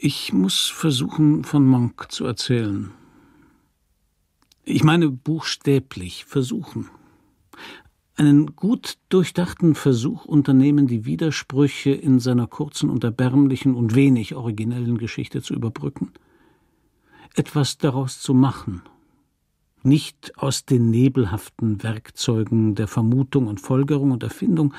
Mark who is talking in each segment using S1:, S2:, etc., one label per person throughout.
S1: Ich muss versuchen, von Monk zu erzählen. Ich meine buchstäblich versuchen. Einen gut durchdachten Versuch unternehmen, die Widersprüche in seiner kurzen und erbärmlichen und wenig originellen Geschichte zu überbrücken. Etwas daraus zu machen. Nicht aus den nebelhaften Werkzeugen der Vermutung und Folgerung und Erfindung,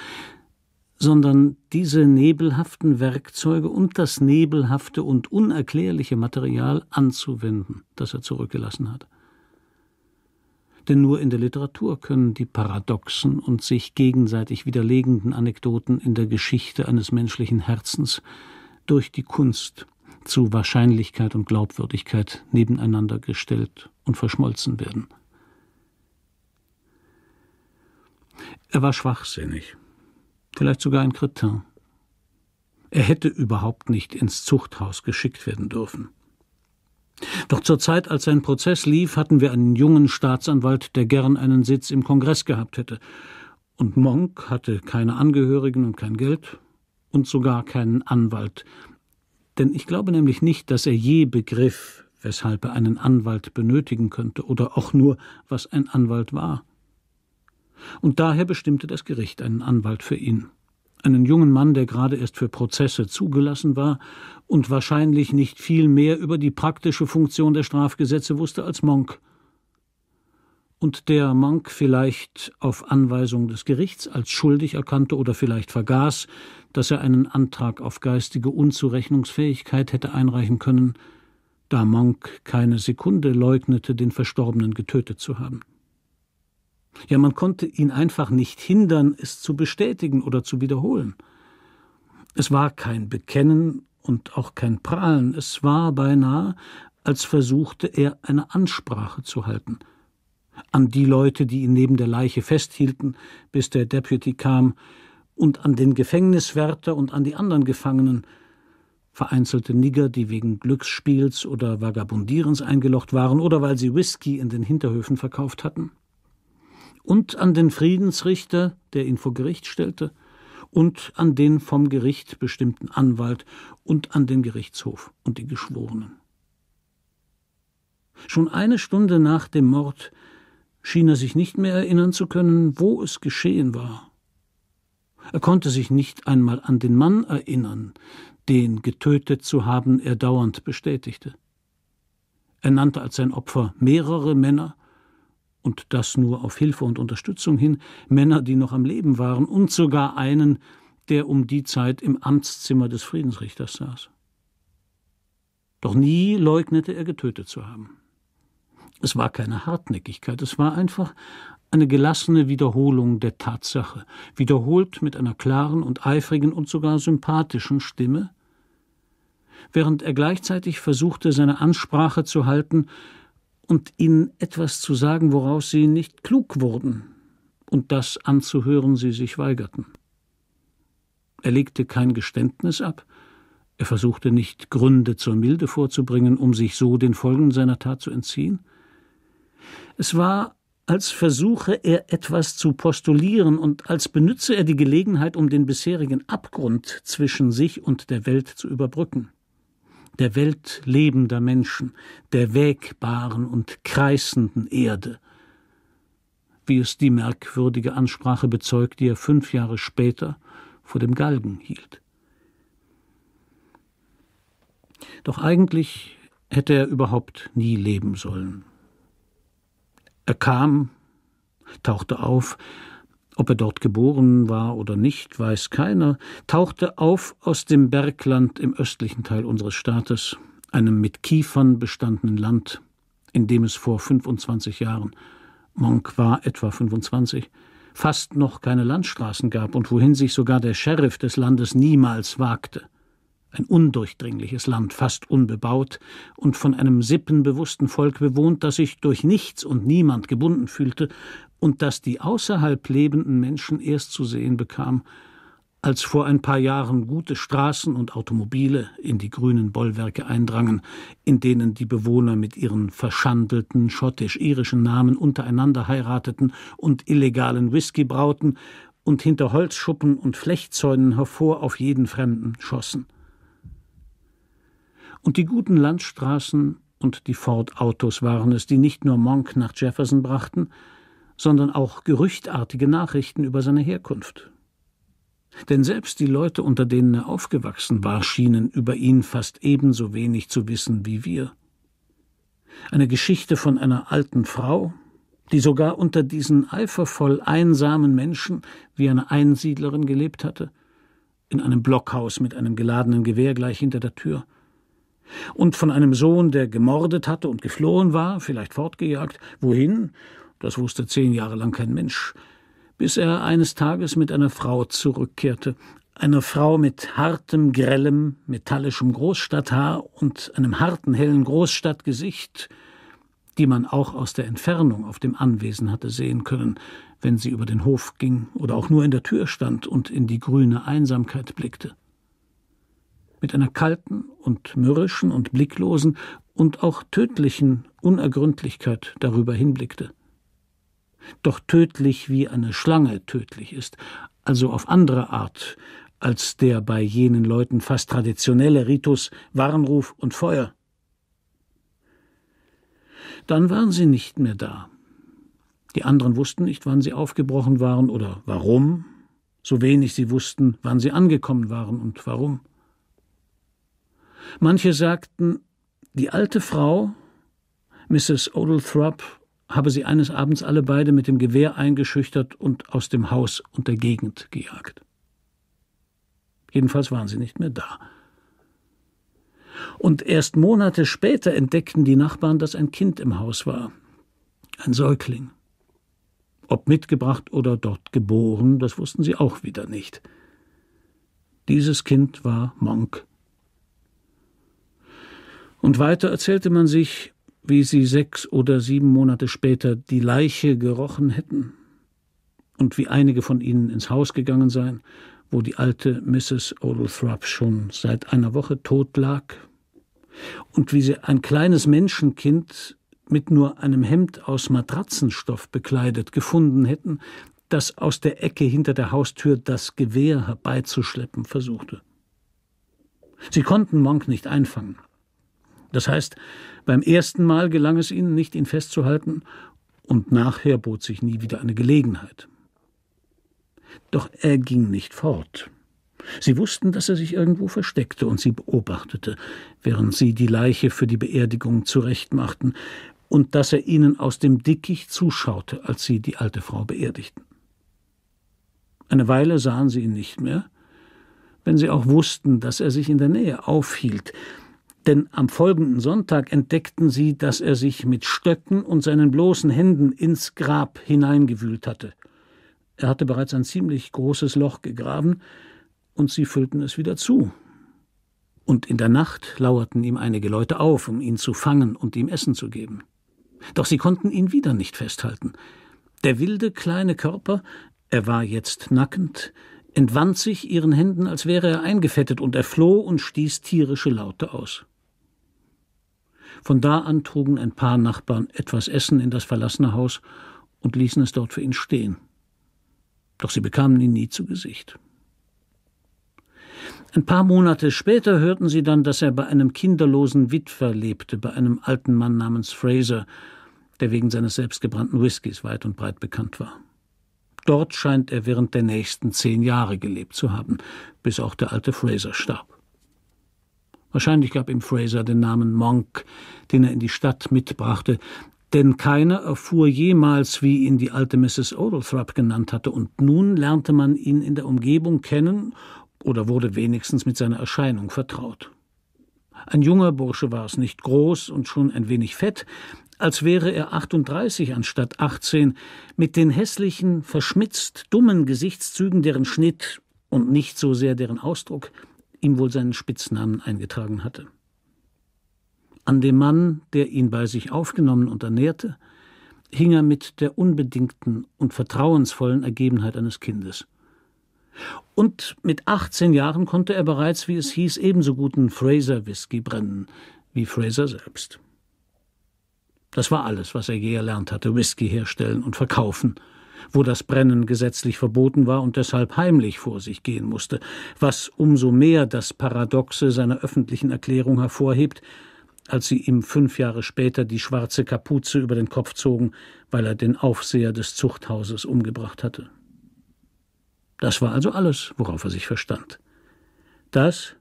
S1: sondern diese nebelhaften Werkzeuge und das nebelhafte und unerklärliche Material anzuwenden, das er zurückgelassen hat. Denn nur in der Literatur können die paradoxen und sich gegenseitig widerlegenden Anekdoten in der Geschichte eines menschlichen Herzens durch die Kunst zu Wahrscheinlichkeit und Glaubwürdigkeit nebeneinander gestellt und verschmolzen werden. Er war schwachsinnig vielleicht sogar ein Kretin. Er hätte überhaupt nicht ins Zuchthaus geschickt werden dürfen. Doch zur Zeit, als sein Prozess lief, hatten wir einen jungen Staatsanwalt, der gern einen Sitz im Kongress gehabt hätte. Und Monk hatte keine Angehörigen und kein Geld und sogar keinen Anwalt. Denn ich glaube nämlich nicht, dass er je begriff, weshalb er einen Anwalt benötigen könnte oder auch nur, was ein Anwalt war und daher bestimmte das Gericht einen Anwalt für ihn. Einen jungen Mann, der gerade erst für Prozesse zugelassen war und wahrscheinlich nicht viel mehr über die praktische Funktion der Strafgesetze wusste als Monk. Und der Monk vielleicht auf Anweisung des Gerichts als schuldig erkannte oder vielleicht vergaß, dass er einen Antrag auf geistige Unzurechnungsfähigkeit hätte einreichen können, da Monk keine Sekunde leugnete, den Verstorbenen getötet zu haben. Ja, man konnte ihn einfach nicht hindern, es zu bestätigen oder zu wiederholen. Es war kein Bekennen und auch kein Prahlen, es war beinahe, als versuchte er eine Ansprache zu halten an die Leute, die ihn neben der Leiche festhielten, bis der Deputy kam, und an den Gefängniswärter und an die anderen Gefangenen, vereinzelte Nigger, die wegen Glücksspiels oder Vagabundierens eingelocht waren oder weil sie Whisky in den Hinterhöfen verkauft hatten und an den Friedensrichter, der ihn vor Gericht stellte, und an den vom Gericht bestimmten Anwalt und an den Gerichtshof und die Geschworenen. Schon eine Stunde nach dem Mord schien er sich nicht mehr erinnern zu können, wo es geschehen war. Er konnte sich nicht einmal an den Mann erinnern, den getötet zu haben er dauernd bestätigte. Er nannte als sein Opfer mehrere Männer, und das nur auf Hilfe und Unterstützung hin, Männer, die noch am Leben waren, und sogar einen, der um die Zeit im Amtszimmer des Friedensrichters saß. Doch nie leugnete er getötet zu haben. Es war keine Hartnäckigkeit, es war einfach eine gelassene Wiederholung der Tatsache, wiederholt mit einer klaren und eifrigen und sogar sympathischen Stimme, während er gleichzeitig versuchte, seine Ansprache zu halten, und ihnen etwas zu sagen, woraus sie nicht klug wurden und das anzuhören sie sich weigerten. Er legte kein Geständnis ab, er versuchte nicht Gründe zur Milde vorzubringen, um sich so den Folgen seiner Tat zu entziehen. Es war, als versuche er etwas zu postulieren und als benütze er die Gelegenheit, um den bisherigen Abgrund zwischen sich und der Welt zu überbrücken der Welt lebender Menschen, der wägbaren und kreisenden Erde, wie es die merkwürdige Ansprache bezeugt, die er fünf Jahre später vor dem Galgen hielt. Doch eigentlich hätte er überhaupt nie leben sollen. Er kam, tauchte auf, ob er dort geboren war oder nicht, weiß keiner, tauchte auf aus dem Bergland im östlichen Teil unseres Staates, einem mit Kiefern bestandenen Land, in dem es vor 25 Jahren, Monk war etwa 25, fast noch keine Landstraßen gab und wohin sich sogar der Sheriff des Landes niemals wagte. Ein undurchdringliches Land, fast unbebaut und von einem sippenbewussten Volk bewohnt, das sich durch nichts und niemand gebunden fühlte und das die außerhalb lebenden Menschen erst zu sehen bekam, als vor ein paar Jahren gute Straßen und Automobile in die grünen Bollwerke eindrangen, in denen die Bewohner mit ihren verschandelten schottisch-irischen Namen untereinander heirateten und illegalen Whisky brauten und hinter Holzschuppen und Flechtzäunen hervor auf jeden Fremden schossen. Und die guten Landstraßen und die Ford-Autos waren es, die nicht nur Monk nach Jefferson brachten, sondern auch gerüchtartige Nachrichten über seine Herkunft. Denn selbst die Leute, unter denen er aufgewachsen war, schienen über ihn fast ebenso wenig zu wissen wie wir. Eine Geschichte von einer alten Frau, die sogar unter diesen eifervoll einsamen Menschen wie eine Einsiedlerin gelebt hatte, in einem Blockhaus mit einem geladenen Gewehr gleich hinter der Tür, und von einem Sohn, der gemordet hatte und geflohen war, vielleicht fortgejagt, wohin, das wusste zehn Jahre lang kein Mensch, bis er eines Tages mit einer Frau zurückkehrte, einer Frau mit hartem, grellem, metallischem Großstadthaar und einem harten, hellen Großstadtgesicht, die man auch aus der Entfernung auf dem Anwesen hatte sehen können, wenn sie über den Hof ging oder auch nur in der Tür stand und in die grüne Einsamkeit blickte. Mit einer kalten und mürrischen und blicklosen und auch tödlichen Unergründlichkeit darüber hinblickte doch tödlich wie eine Schlange tödlich ist, also auf andere Art als der bei jenen Leuten fast traditionelle Ritus Warnruf und Feuer. Dann waren sie nicht mehr da. Die anderen wussten nicht, wann sie aufgebrochen waren oder warum, so wenig sie wussten, wann sie angekommen waren und warum. Manche sagten, die alte Frau, Mrs. Oldthrop, habe sie eines Abends alle beide mit dem Gewehr eingeschüchtert und aus dem Haus und der Gegend gejagt. Jedenfalls waren sie nicht mehr da. Und erst Monate später entdeckten die Nachbarn, dass ein Kind im Haus war. Ein Säugling. Ob mitgebracht oder dort geboren, das wussten sie auch wieder nicht. Dieses Kind war Monk. Und weiter erzählte man sich, wie sie sechs oder sieben Monate später die Leiche gerochen hätten und wie einige von ihnen ins Haus gegangen seien, wo die alte Mrs. Oldthrop schon seit einer Woche tot lag, und wie sie ein kleines Menschenkind mit nur einem Hemd aus Matratzenstoff bekleidet gefunden hätten, das aus der Ecke hinter der Haustür das Gewehr herbeizuschleppen versuchte. Sie konnten Monk nicht einfangen, das heißt, beim ersten Mal gelang es ihnen nicht, ihn festzuhalten, und nachher bot sich nie wieder eine Gelegenheit. Doch er ging nicht fort. Sie wussten, dass er sich irgendwo versteckte, und sie beobachtete, während sie die Leiche für die Beerdigung zurechtmachten, und dass er ihnen aus dem Dickicht zuschaute, als sie die alte Frau beerdigten. Eine Weile sahen sie ihn nicht mehr, wenn sie auch wussten, dass er sich in der Nähe aufhielt, denn am folgenden Sonntag entdeckten sie, dass er sich mit Stöcken und seinen bloßen Händen ins Grab hineingewühlt hatte. Er hatte bereits ein ziemlich großes Loch gegraben, und sie füllten es wieder zu. Und in der Nacht lauerten ihm einige Leute auf, um ihn zu fangen und ihm Essen zu geben. Doch sie konnten ihn wieder nicht festhalten. Der wilde kleine Körper, er war jetzt nackend, entwand sich ihren Händen, als wäre er eingefettet, und er floh und stieß tierische Laute aus. Von da an trugen ein paar Nachbarn etwas Essen in das verlassene Haus und ließen es dort für ihn stehen. Doch sie bekamen ihn nie zu Gesicht. Ein paar Monate später hörten sie dann, dass er bei einem kinderlosen Witwer lebte, bei einem alten Mann namens Fraser, der wegen seines selbstgebrannten Whiskys weit und breit bekannt war. Dort scheint er während der nächsten zehn Jahre gelebt zu haben, bis auch der alte Fraser starb. Wahrscheinlich gab ihm Fraser den Namen Monk, den er in die Stadt mitbrachte, denn keiner erfuhr jemals, wie ihn die alte Mrs. Oldthrop genannt hatte, und nun lernte man ihn in der Umgebung kennen oder wurde wenigstens mit seiner Erscheinung vertraut. Ein junger Bursche war es nicht groß und schon ein wenig fett, als wäre er 38 anstatt 18, mit den hässlichen, verschmitzt, dummen Gesichtszügen, deren Schnitt und nicht so sehr deren Ausdruck ihm wohl seinen Spitznamen eingetragen hatte. An dem Mann, der ihn bei sich aufgenommen und ernährte, hing er mit der unbedingten und vertrauensvollen Ergebenheit eines Kindes. Und mit 18 Jahren konnte er bereits, wie es hieß, ebenso guten Fraser-Whisky brennen wie Fraser selbst. Das war alles, was er je erlernt hatte, Whisky herstellen und verkaufen – wo das Brennen gesetzlich verboten war und deshalb heimlich vor sich gehen musste, was umso mehr das Paradoxe seiner öffentlichen Erklärung hervorhebt, als sie ihm fünf Jahre später die schwarze Kapuze über den Kopf zogen, weil er den Aufseher des Zuchthauses umgebracht hatte. Das war also alles, worauf er sich verstand. Das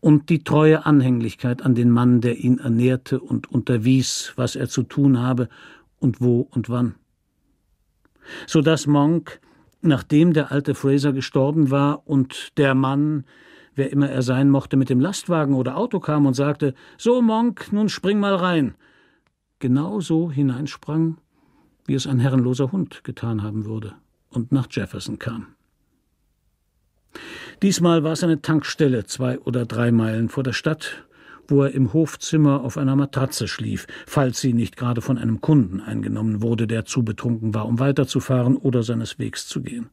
S1: und die treue Anhänglichkeit an den Mann, der ihn ernährte und unterwies, was er zu tun habe und wo und wann so dass Monk, nachdem der alte Fraser gestorben war und der Mann, wer immer er sein mochte, mit dem Lastwagen oder Auto kam und sagte: So, Monk, nun spring mal rein, genau so hineinsprang, wie es ein herrenloser Hund getan haben würde und nach Jefferson kam. Diesmal war es eine Tankstelle zwei oder drei Meilen vor der Stadt, wo er im Hofzimmer auf einer Matratze schlief, falls sie nicht gerade von einem Kunden eingenommen wurde, der zu betrunken war, um weiterzufahren oder seines Wegs zu gehen.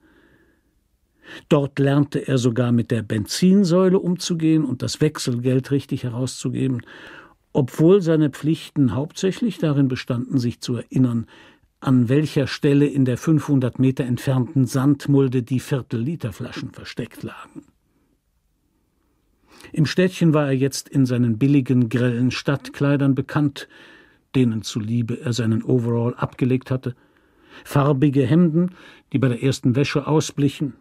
S1: Dort lernte er sogar mit der Benzinsäule umzugehen und das Wechselgeld richtig herauszugeben, obwohl seine Pflichten hauptsächlich darin bestanden, sich zu erinnern, an welcher Stelle in der 500 Meter entfernten Sandmulde die Viertelliterflaschen versteckt lagen. Im Städtchen war er jetzt in seinen billigen, grellen Stadtkleidern bekannt, denen zuliebe er seinen Overall abgelegt hatte, farbige Hemden, die bei der ersten Wäsche ausblichen,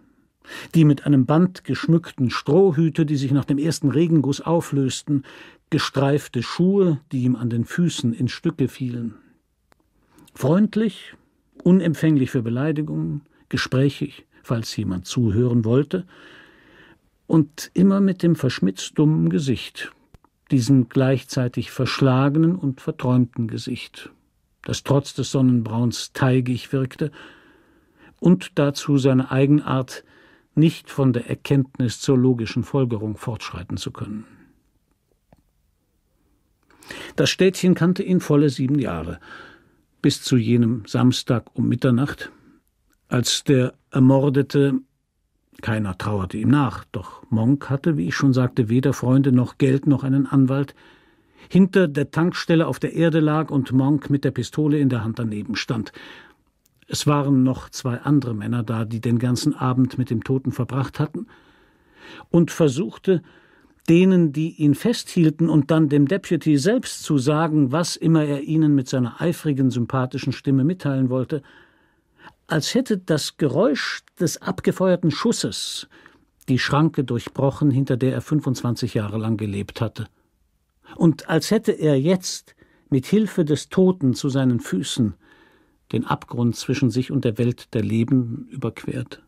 S1: die mit einem Band geschmückten Strohhüte, die sich nach dem ersten Regenguss auflösten, gestreifte Schuhe, die ihm an den Füßen in Stücke fielen. Freundlich, unempfänglich für Beleidigungen, gesprächig, falls jemand zuhören wollte, und immer mit dem verschmitzt dummen Gesicht, diesem gleichzeitig verschlagenen und verträumten Gesicht, das trotz des Sonnenbrauns teigig wirkte, und dazu seine Eigenart, nicht von der Erkenntnis zur logischen Folgerung fortschreiten zu können. Das Städtchen kannte ihn volle sieben Jahre, bis zu jenem Samstag um Mitternacht, als der Ermordete keiner trauerte ihm nach, doch Monk hatte, wie ich schon sagte, weder Freunde noch Geld noch einen Anwalt, hinter der Tankstelle auf der Erde lag und Monk mit der Pistole in der Hand daneben stand. Es waren noch zwei andere Männer da, die den ganzen Abend mit dem Toten verbracht hatten, und versuchte, denen, die ihn festhielten, und dann dem Deputy selbst zu sagen, was immer er ihnen mit seiner eifrigen, sympathischen Stimme mitteilen wollte, als hätte das Geräusch des abgefeuerten Schusses die Schranke durchbrochen, hinter der er 25 Jahre lang gelebt hatte. Und als hätte er jetzt mit Hilfe des Toten zu seinen Füßen den Abgrund zwischen sich und der Welt der Leben überquert.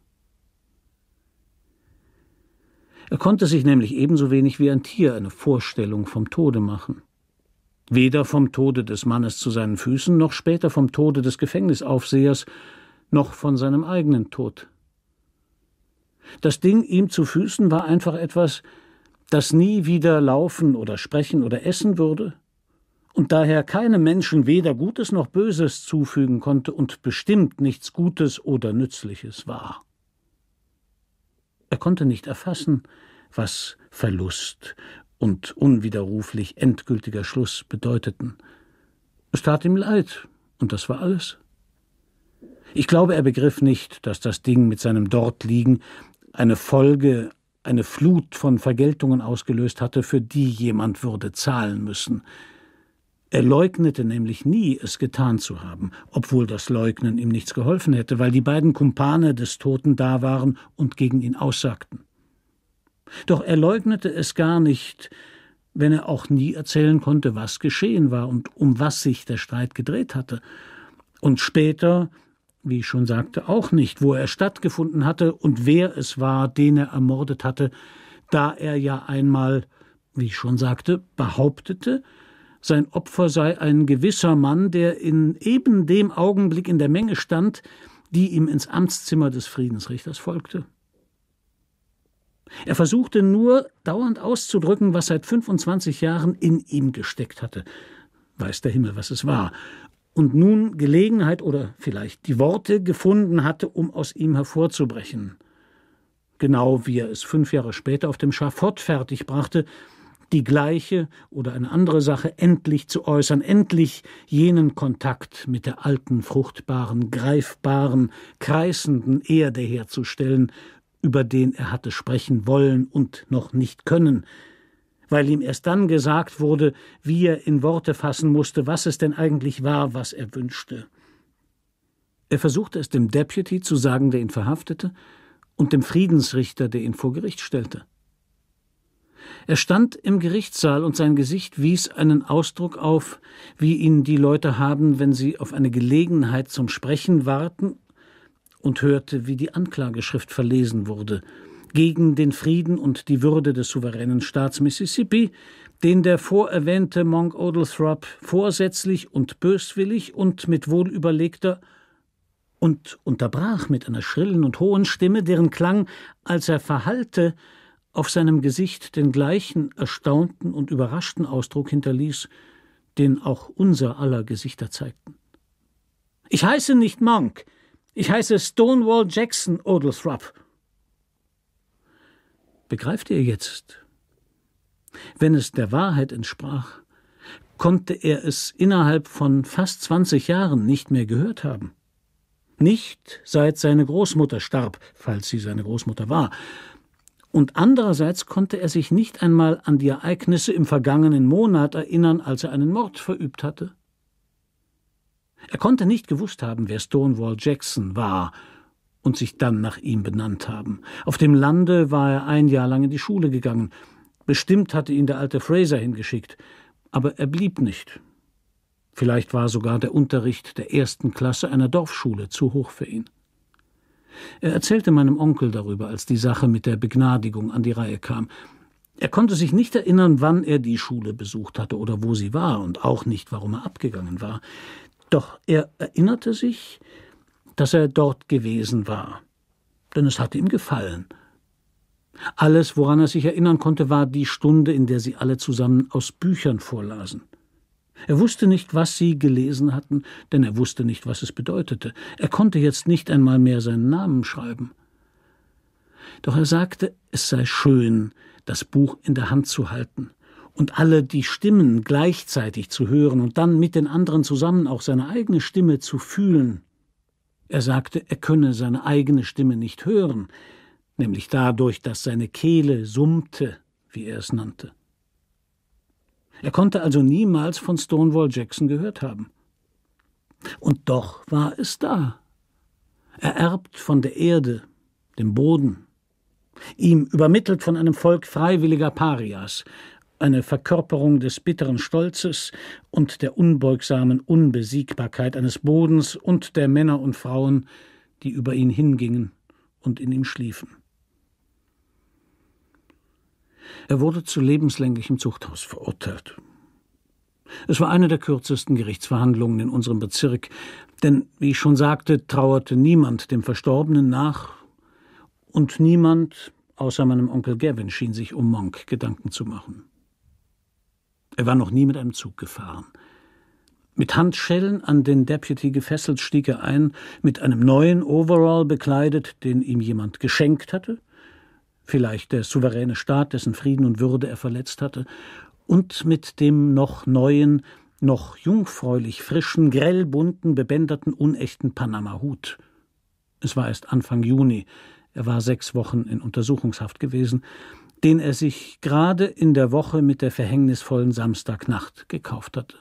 S1: Er konnte sich nämlich ebenso wenig wie ein Tier eine Vorstellung vom Tode machen. Weder vom Tode des Mannes zu seinen Füßen noch später vom Tode des Gefängnisaufsehers, noch von seinem eigenen Tod. Das Ding ihm zu Füßen war einfach etwas, das nie wieder laufen oder sprechen oder essen würde und daher keinem Menschen weder Gutes noch Böses zufügen konnte und bestimmt nichts Gutes oder Nützliches war. Er konnte nicht erfassen, was Verlust und unwiderruflich endgültiger Schluss bedeuteten. Es tat ihm leid, und das war alles. Ich glaube, er begriff nicht, dass das Ding mit seinem Dortliegen eine Folge, eine Flut von Vergeltungen ausgelöst hatte, für die jemand würde zahlen müssen. Er leugnete nämlich nie, es getan zu haben, obwohl das Leugnen ihm nichts geholfen hätte, weil die beiden Kumpane des Toten da waren und gegen ihn aussagten. Doch er leugnete es gar nicht, wenn er auch nie erzählen konnte, was geschehen war und um was sich der Streit gedreht hatte. Und später, wie ich schon sagte, auch nicht, wo er stattgefunden hatte und wer es war, den er ermordet hatte, da er ja einmal, wie ich schon sagte, behauptete, sein Opfer sei ein gewisser Mann, der in eben dem Augenblick in der Menge stand, die ihm ins Amtszimmer des Friedensrichters folgte. Er versuchte nur dauernd auszudrücken, was seit 25 Jahren in ihm gesteckt hatte. Weiß der Himmel, was es war und nun Gelegenheit oder vielleicht die Worte gefunden hatte, um aus ihm hervorzubrechen. Genau wie er es fünf Jahre später auf dem Schafott fertigbrachte, die gleiche oder eine andere Sache endlich zu äußern, endlich jenen Kontakt mit der alten, fruchtbaren, greifbaren, kreisenden Erde herzustellen, über den er hatte sprechen wollen und noch nicht können, weil ihm erst dann gesagt wurde, wie er in Worte fassen musste, was es denn eigentlich war, was er wünschte. Er versuchte es dem Deputy zu sagen, der ihn verhaftete, und dem Friedensrichter, der ihn vor Gericht stellte. Er stand im Gerichtssaal und sein Gesicht wies einen Ausdruck auf, wie ihn die Leute haben, wenn sie auf eine Gelegenheit zum Sprechen warten, und hörte, wie die Anklageschrift verlesen wurde, gegen den Frieden und die Würde des souveränen Staats Mississippi, den der vorerwähnte Monk Oglethorpe vorsätzlich und böswillig und mit wohlüberlegter und unterbrach mit einer schrillen und hohen Stimme, deren Klang, als er verhallte, auf seinem Gesicht den gleichen erstaunten und überraschten Ausdruck hinterließ, den auch unser aller Gesichter zeigten. Ich heiße nicht Monk, ich heiße Stonewall Jackson Oglethorpe Begreift ihr jetzt? Wenn es der Wahrheit entsprach, konnte er es innerhalb von fast 20 Jahren nicht mehr gehört haben. Nicht seit seine Großmutter starb, falls sie seine Großmutter war. Und andererseits konnte er sich nicht einmal an die Ereignisse im vergangenen Monat erinnern, als er einen Mord verübt hatte. Er konnte nicht gewusst haben, wer Stonewall Jackson war und sich dann nach ihm benannt haben. Auf dem Lande war er ein Jahr lang in die Schule gegangen. Bestimmt hatte ihn der alte Fraser hingeschickt, aber er blieb nicht. Vielleicht war sogar der Unterricht der ersten Klasse einer Dorfschule zu hoch für ihn. Er erzählte meinem Onkel darüber, als die Sache mit der Begnadigung an die Reihe kam. Er konnte sich nicht erinnern, wann er die Schule besucht hatte oder wo sie war und auch nicht, warum er abgegangen war. Doch er erinnerte sich, dass er dort gewesen war, denn es hatte ihm gefallen. Alles, woran er sich erinnern konnte, war die Stunde, in der sie alle zusammen aus Büchern vorlasen. Er wusste nicht, was sie gelesen hatten, denn er wusste nicht, was es bedeutete. Er konnte jetzt nicht einmal mehr seinen Namen schreiben. Doch er sagte, es sei schön, das Buch in der Hand zu halten und alle die Stimmen gleichzeitig zu hören und dann mit den anderen zusammen auch seine eigene Stimme zu fühlen. Er sagte, er könne seine eigene Stimme nicht hören, nämlich dadurch, dass seine Kehle summte, wie er es nannte. Er konnte also niemals von Stonewall Jackson gehört haben. Und doch war es da. Ererbt von der Erde, dem Boden, ihm übermittelt von einem Volk freiwilliger Parias, eine Verkörperung des bitteren Stolzes und der unbeugsamen Unbesiegbarkeit eines Bodens und der Männer und Frauen, die über ihn hingingen und in ihm schliefen. Er wurde zu lebenslänglichem Zuchthaus verurteilt. Es war eine der kürzesten Gerichtsverhandlungen in unserem Bezirk, denn, wie ich schon sagte, trauerte niemand dem Verstorbenen nach und niemand außer meinem Onkel Gavin schien sich um Monk Gedanken zu machen. Er war noch nie mit einem Zug gefahren. Mit Handschellen an den Deputy gefesselt stieg er ein, mit einem neuen Overall bekleidet, den ihm jemand geschenkt hatte, vielleicht der souveräne Staat, dessen Frieden und Würde er verletzt hatte, und mit dem noch neuen, noch jungfräulich frischen, grellbunten, bebänderten, unechten Panama-Hut. Es war erst Anfang Juni, er war sechs Wochen in Untersuchungshaft gewesen, den er sich gerade in der Woche mit der verhängnisvollen Samstagnacht gekauft hatte.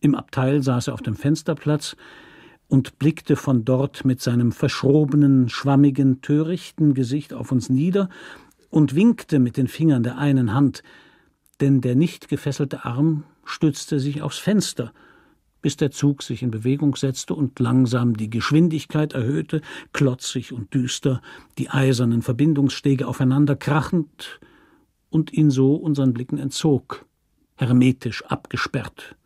S1: Im Abteil saß er auf dem Fensterplatz und blickte von dort mit seinem verschrobenen, schwammigen, törichten Gesicht auf uns nieder und winkte mit den Fingern der einen Hand, denn der nicht gefesselte Arm stützte sich aufs Fenster – bis der Zug sich in Bewegung setzte und langsam die Geschwindigkeit erhöhte, klotzig und düster, die eisernen Verbindungsstege aufeinander krachend und ihn so unseren Blicken entzog, hermetisch abgesperrt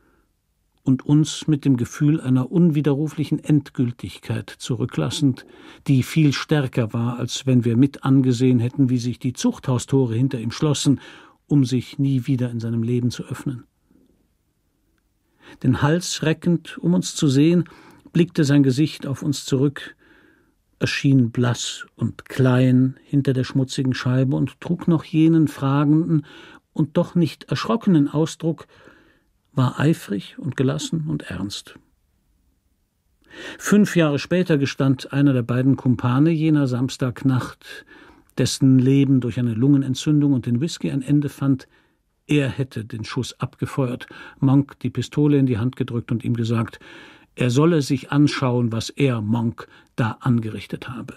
S1: und uns mit dem Gefühl einer unwiderruflichen Endgültigkeit zurücklassend, die viel stärker war, als wenn wir mit angesehen hätten, wie sich die Zuchthaustore hinter ihm schlossen, um sich nie wieder in seinem Leben zu öffnen den Hals schreckend, um uns zu sehen, blickte sein Gesicht auf uns zurück, erschien blass und klein hinter der schmutzigen Scheibe und trug noch jenen fragenden und doch nicht erschrockenen Ausdruck, war eifrig und gelassen und ernst. Fünf Jahre später gestand einer der beiden Kumpane jener Samstagnacht, dessen Leben durch eine Lungenentzündung und den Whisky ein Ende fand, er hätte den Schuss abgefeuert, Monk die Pistole in die Hand gedrückt und ihm gesagt, er solle sich anschauen, was er, Monk, da angerichtet habe.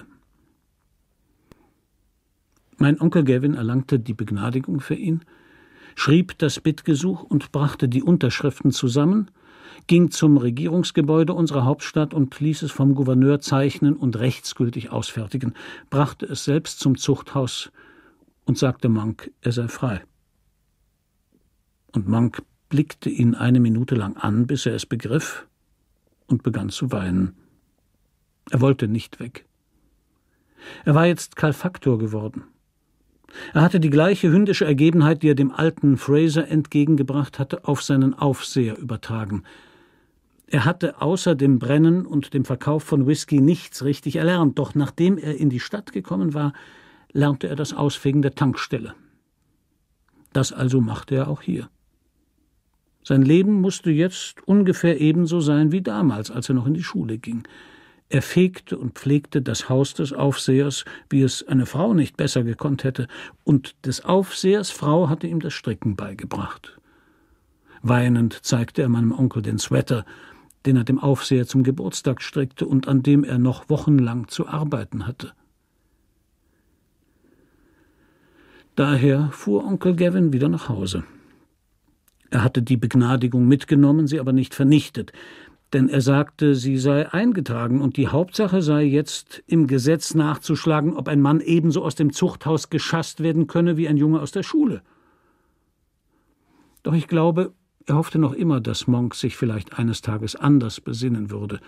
S1: Mein Onkel Gavin erlangte die Begnadigung für ihn, schrieb das Bittgesuch und brachte die Unterschriften zusammen, ging zum Regierungsgebäude unserer Hauptstadt und ließ es vom Gouverneur zeichnen und rechtsgültig ausfertigen, brachte es selbst zum Zuchthaus und sagte Monk, er sei frei und Monk blickte ihn eine Minute lang an, bis er es begriff und begann zu weinen. Er wollte nicht weg. Er war jetzt Kalfaktor geworden. Er hatte die gleiche hündische Ergebenheit, die er dem alten Fraser entgegengebracht hatte, auf seinen Aufseher übertragen. Er hatte außer dem Brennen und dem Verkauf von Whisky nichts richtig erlernt, doch nachdem er in die Stadt gekommen war, lernte er das Ausfegen der Tankstelle. Das also machte er auch hier. Sein Leben musste jetzt ungefähr ebenso sein wie damals, als er noch in die Schule ging. Er fegte und pflegte das Haus des Aufsehers, wie es eine Frau nicht besser gekonnt hätte, und des Aufsehers Frau hatte ihm das Stricken beigebracht. Weinend zeigte er meinem Onkel den Sweater, den er dem Aufseher zum Geburtstag strickte und an dem er noch wochenlang zu arbeiten hatte. Daher fuhr Onkel Gavin wieder nach Hause. Er hatte die Begnadigung mitgenommen, sie aber nicht vernichtet. Denn er sagte, sie sei eingetragen und die Hauptsache sei jetzt im Gesetz nachzuschlagen, ob ein Mann ebenso aus dem Zuchthaus geschasst werden könne wie ein Junge aus der Schule. Doch ich glaube, er hoffte noch immer, dass Monk sich vielleicht eines Tages anders besinnen würde.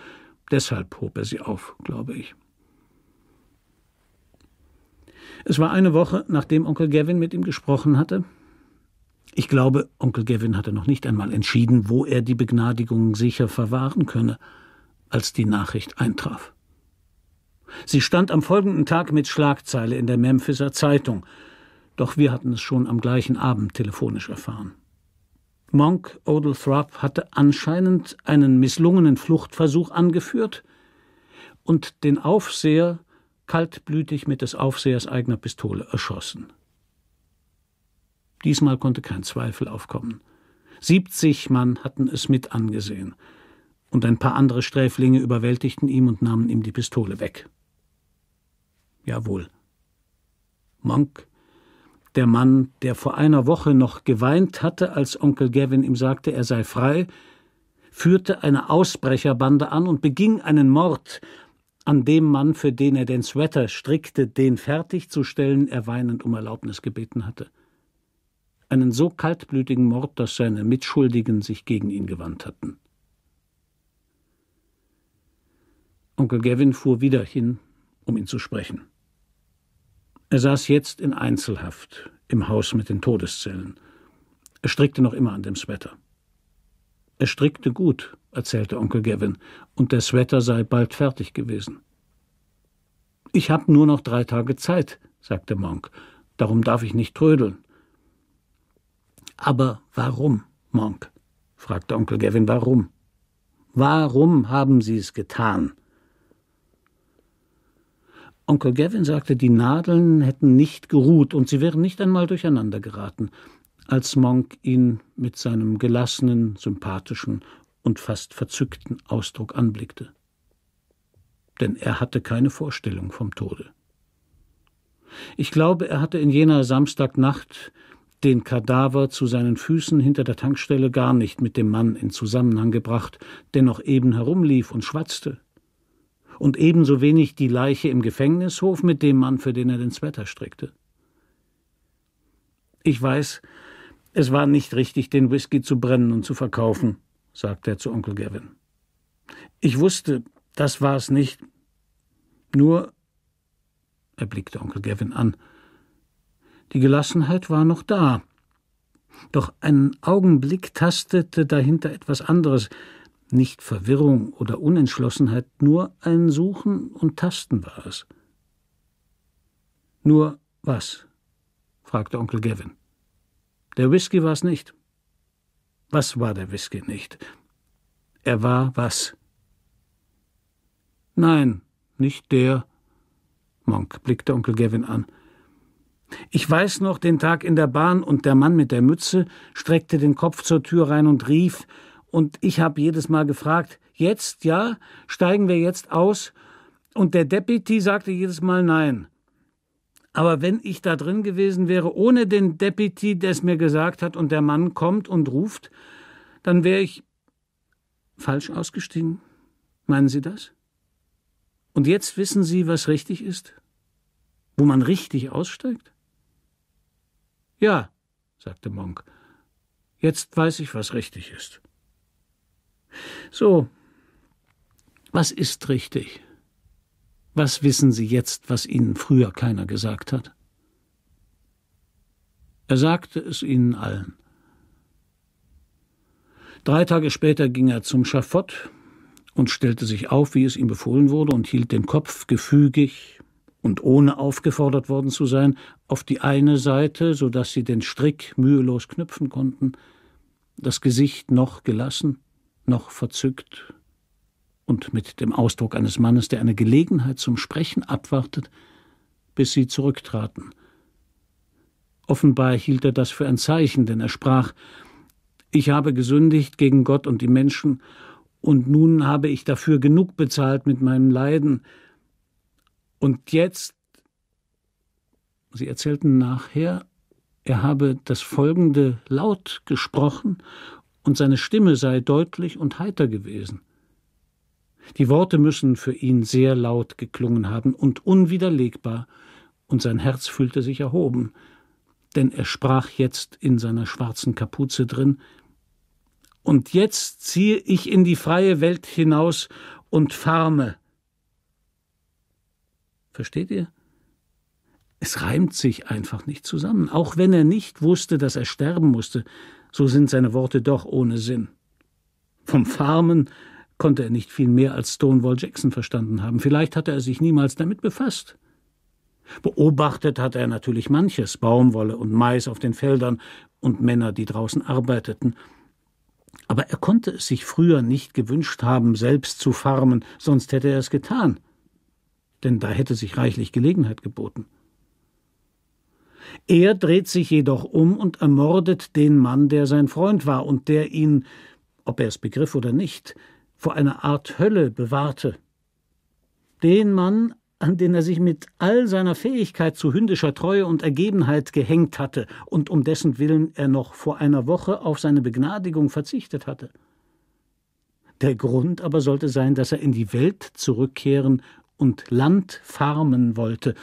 S1: Deshalb hob er sie auf, glaube ich. Es war eine Woche, nachdem Onkel Gavin mit ihm gesprochen hatte, ich glaube, Onkel Gavin hatte noch nicht einmal entschieden, wo er die Begnadigung sicher verwahren könne, als die Nachricht eintraf. Sie stand am folgenden Tag mit Schlagzeile in der Memphiser Zeitung, doch wir hatten es schon am gleichen Abend telefonisch erfahren. Monk Odell hatte anscheinend einen misslungenen Fluchtversuch angeführt und den Aufseher kaltblütig mit des Aufsehers eigener Pistole erschossen. Diesmal konnte kein Zweifel aufkommen. 70 Mann hatten es mit angesehen. Und ein paar andere Sträflinge überwältigten ihn und nahmen ihm die Pistole weg. Jawohl. Monk, der Mann, der vor einer Woche noch geweint hatte, als Onkel Gavin ihm sagte, er sei frei, führte eine Ausbrecherbande an und beging einen Mord an dem Mann, für den er den Sweater strickte, den fertigzustellen, er weinend um Erlaubnis gebeten hatte einen so kaltblütigen Mord, dass seine Mitschuldigen sich gegen ihn gewandt hatten. Onkel Gavin fuhr wieder hin, um ihn zu sprechen. Er saß jetzt in Einzelhaft im Haus mit den Todeszellen. Er strickte noch immer an dem Sweater. Er strickte gut, erzählte Onkel Gavin, und der Sweater sei bald fertig gewesen. Ich habe nur noch drei Tage Zeit, sagte Monk, darum darf ich nicht trödeln. Aber warum, Monk? fragte Onkel Gavin, warum? Warum haben Sie es getan? Onkel Gavin sagte, die Nadeln hätten nicht geruht und sie wären nicht einmal durcheinander geraten, als Monk ihn mit seinem gelassenen, sympathischen und fast verzückten Ausdruck anblickte. Denn er hatte keine Vorstellung vom Tode. Ich glaube, er hatte in jener Samstagnacht den Kadaver zu seinen Füßen hinter der Tankstelle gar nicht mit dem Mann in Zusammenhang gebracht, der noch eben herumlief und schwatzte. Und ebenso wenig die Leiche im Gefängnishof mit dem Mann, für den er den Sweater strickte. Ich weiß, es war nicht richtig, den Whisky zu brennen und zu verkaufen, sagte er zu Onkel Gavin. Ich wusste, das war es nicht. Nur, er blickte Onkel Gavin an, die Gelassenheit war noch da. Doch einen Augenblick tastete dahinter etwas anderes, nicht Verwirrung oder Unentschlossenheit, nur ein Suchen und Tasten war es. Nur was? fragte Onkel Gavin. Der Whisky war es nicht. Was war der Whisky nicht? Er war was? Nein, nicht der. Monk blickte Onkel Gavin an. Ich weiß noch den Tag in der Bahn und der Mann mit der Mütze streckte den Kopf zur Tür rein und rief, und ich habe jedes Mal gefragt, jetzt, ja, steigen wir jetzt aus? Und der Deputy sagte jedes Mal nein. Aber wenn ich da drin gewesen wäre, ohne den Deputy, der es mir gesagt hat, und der Mann kommt und ruft, dann wäre ich falsch ausgestiegen. Meinen Sie das? Und jetzt wissen Sie, was richtig ist? Wo man richtig aussteigt? Ja, sagte Monk, jetzt weiß ich, was richtig ist. So, was ist richtig? Was wissen Sie jetzt, was Ihnen früher keiner gesagt hat? Er sagte es ihnen allen. Drei Tage später ging er zum Schafott und stellte sich auf, wie es ihm befohlen wurde, und hielt den Kopf gefügig und ohne aufgefordert worden zu sein, auf die eine Seite, so dass sie den Strick mühelos knüpfen konnten, das Gesicht noch gelassen, noch verzückt und mit dem Ausdruck eines Mannes, der eine Gelegenheit zum Sprechen abwartet, bis sie zurücktraten. Offenbar hielt er das für ein Zeichen, denn er sprach Ich habe gesündigt gegen Gott und die Menschen, und nun habe ich dafür genug bezahlt mit meinem Leiden, und jetzt, Sie erzählten nachher, er habe das folgende laut gesprochen und seine Stimme sei deutlich und heiter gewesen. Die Worte müssen für ihn sehr laut geklungen haben und unwiderlegbar, und sein Herz fühlte sich erhoben, denn er sprach jetzt in seiner schwarzen Kapuze drin Und jetzt ziehe ich in die freie Welt hinaus und farme, Versteht ihr? Es reimt sich einfach nicht zusammen. Auch wenn er nicht wusste, dass er sterben musste, so sind seine Worte doch ohne Sinn. Vom Farmen konnte er nicht viel mehr als Stonewall Jackson verstanden haben. Vielleicht hatte er sich niemals damit befasst. Beobachtet hatte er natürlich manches, Baumwolle und Mais auf den Feldern und Männer, die draußen arbeiteten. Aber er konnte es sich früher nicht gewünscht haben, selbst zu farmen, sonst hätte er es getan denn da hätte sich reichlich Gelegenheit geboten. Er dreht sich jedoch um und ermordet den Mann, der sein Freund war und der ihn, ob er es begriff oder nicht, vor einer Art Hölle bewahrte. Den Mann, an den er sich mit all seiner Fähigkeit zu hündischer Treue und Ergebenheit gehängt hatte und um dessen Willen er noch vor einer Woche auf seine Begnadigung verzichtet hatte. Der Grund aber sollte sein, dass er in die Welt zurückkehren und Land farmen wollte.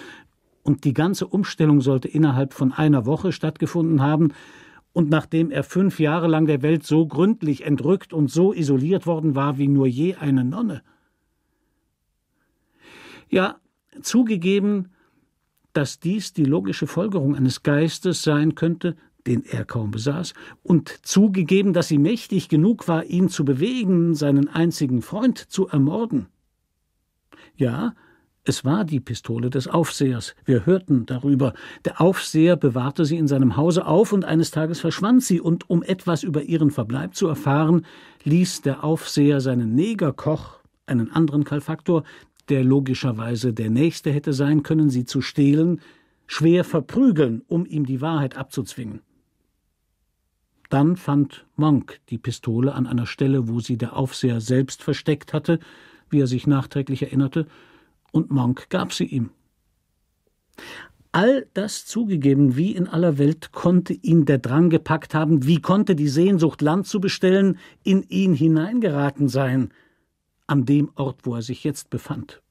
S1: Und die ganze Umstellung sollte innerhalb von einer Woche stattgefunden haben. Und nachdem er fünf Jahre lang der Welt so gründlich entrückt und so isoliert worden war wie nur je eine Nonne. Ja, zugegeben, dass dies die logische Folgerung eines Geistes sein könnte, den er kaum besaß, und zugegeben, dass sie mächtig genug war, ihn zu bewegen, seinen einzigen Freund zu ermorden. Ja, es war die Pistole des Aufsehers. Wir hörten darüber. Der Aufseher bewahrte sie in seinem Hause auf und eines Tages verschwand sie. Und um etwas über ihren Verbleib zu erfahren, ließ der Aufseher seinen Negerkoch, einen anderen Kalfaktor, der logischerweise der Nächste hätte sein können, sie zu stehlen, schwer verprügeln, um ihm die Wahrheit abzuzwingen. Dann fand Monk die Pistole an einer Stelle, wo sie der Aufseher selbst versteckt hatte, wie er sich nachträglich erinnerte, und Monk gab sie ihm. All das zugegeben, wie in aller Welt konnte ihn der Drang gepackt haben, wie konnte die Sehnsucht, Land zu bestellen, in ihn hineingeraten sein, an dem Ort, wo er sich jetzt befand.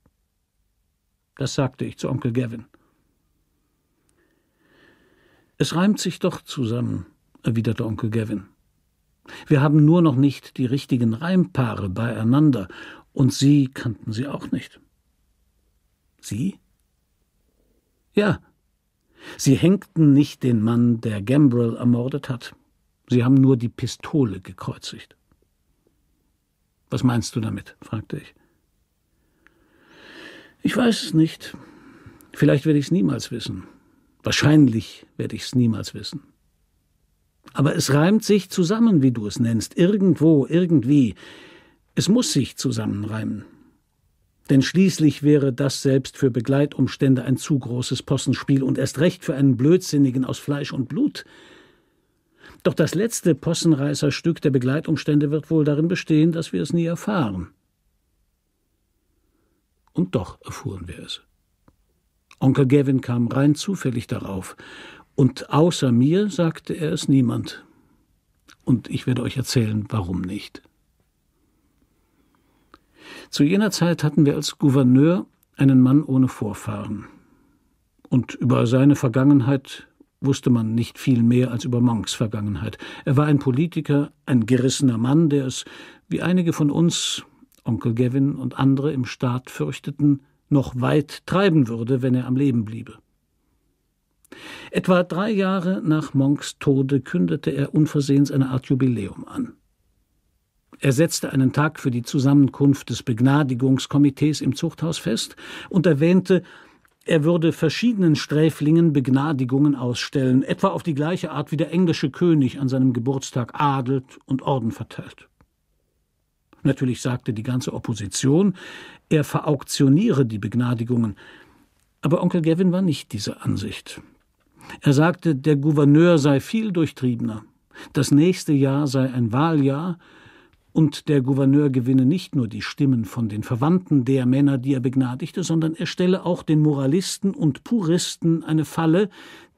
S1: Das sagte ich zu Onkel Gavin. Es reimt sich doch zusammen, erwiderte Onkel Gavin. Wir haben nur noch nicht die richtigen Reimpaare beieinander, und Sie kannten sie auch nicht. Sie? Ja. Sie hängten nicht den Mann, der Gambrell ermordet hat. Sie haben nur die Pistole gekreuzigt. Was meinst du damit? fragte ich. Ich weiß es nicht. Vielleicht werde ich es niemals wissen. Wahrscheinlich werde ich es niemals wissen. Aber es reimt sich zusammen, wie du es nennst, irgendwo, irgendwie. Es muss sich zusammenreimen. Denn schließlich wäre das selbst für Begleitumstände ein zu großes Possenspiel und erst recht für einen Blödsinnigen aus Fleisch und Blut. Doch das letzte Possenreißerstück der Begleitumstände wird wohl darin bestehen, dass wir es nie erfahren. Und doch erfuhren wir es. Onkel Gavin kam rein zufällig darauf, und außer mir sagte er es niemand. Und ich werde euch erzählen, warum nicht. Zu jener Zeit hatten wir als Gouverneur einen Mann ohne Vorfahren. Und über seine Vergangenheit wusste man nicht viel mehr als über Monks Vergangenheit. Er war ein Politiker, ein gerissener Mann, der es, wie einige von uns, Onkel Gavin und andere im Staat fürchteten, noch weit treiben würde, wenn er am Leben bliebe. Etwa drei Jahre nach Monks Tode kündete er unversehens eine Art Jubiläum an. Er setzte einen Tag für die Zusammenkunft des Begnadigungskomitees im Zuchthaus fest und erwähnte, er würde verschiedenen Sträflingen Begnadigungen ausstellen, etwa auf die gleiche Art wie der englische König an seinem Geburtstag adelt und Orden verteilt. Natürlich sagte die ganze Opposition, er verauktioniere die Begnadigungen. Aber Onkel Gavin war nicht dieser Ansicht. Er sagte, der Gouverneur sei viel durchtriebener. Das nächste Jahr sei ein Wahljahr und der Gouverneur gewinne nicht nur die Stimmen von den Verwandten der Männer, die er begnadigte, sondern er stelle auch den Moralisten und Puristen eine Falle,